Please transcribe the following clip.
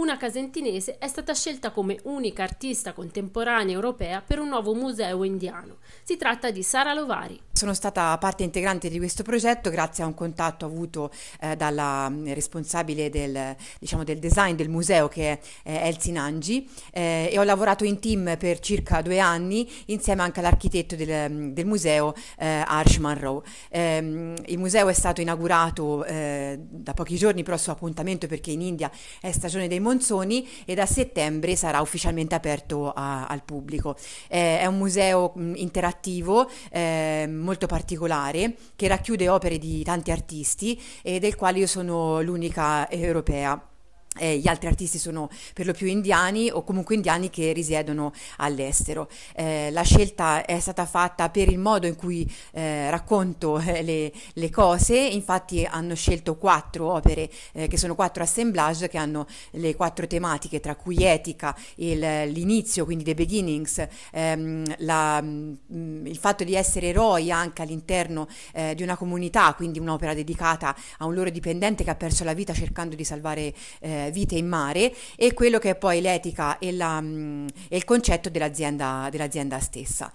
una casentinese è stata scelta come unica artista contemporanea europea per un nuovo museo indiano. Si tratta di Sara Lovari. Sono stata parte integrante di questo progetto grazie a un contatto avuto eh, dalla mm, responsabile del, diciamo, del, design del museo che è eh, Elsie Nangi eh, e ho lavorato in team per circa due anni insieme anche all'architetto del, mm, del, museo eh, Arsh Monroe. Ehm, il museo è stato inaugurato eh, da pochi giorni però su appuntamento perché in India è stagione dei musei Monzoni e da settembre sarà ufficialmente aperto a, al pubblico. Eh, è un museo mm, interattivo eh, molto particolare che racchiude opere di tanti artisti e del quale io sono l'unica europea. Eh, gli altri artisti sono per lo più indiani o comunque indiani che risiedono all'estero. Eh, la scelta è stata fatta per il modo in cui eh, racconto eh, le, le, cose, infatti hanno scelto quattro opere eh, che sono quattro assemblage che hanno le quattro tematiche tra cui etica, il, l'inizio, quindi the beginnings, ehm, la, mh, mm, il fatto di essere eroi anche all'interno eh, di una comunità, quindi un'opera dedicata a un loro dipendente che ha perso la vita cercando di salvare eh, eh, vite in mare e quello che è poi l'etica e, la, mh, mm, e il concetto dell'azienda, dell'azienda stessa.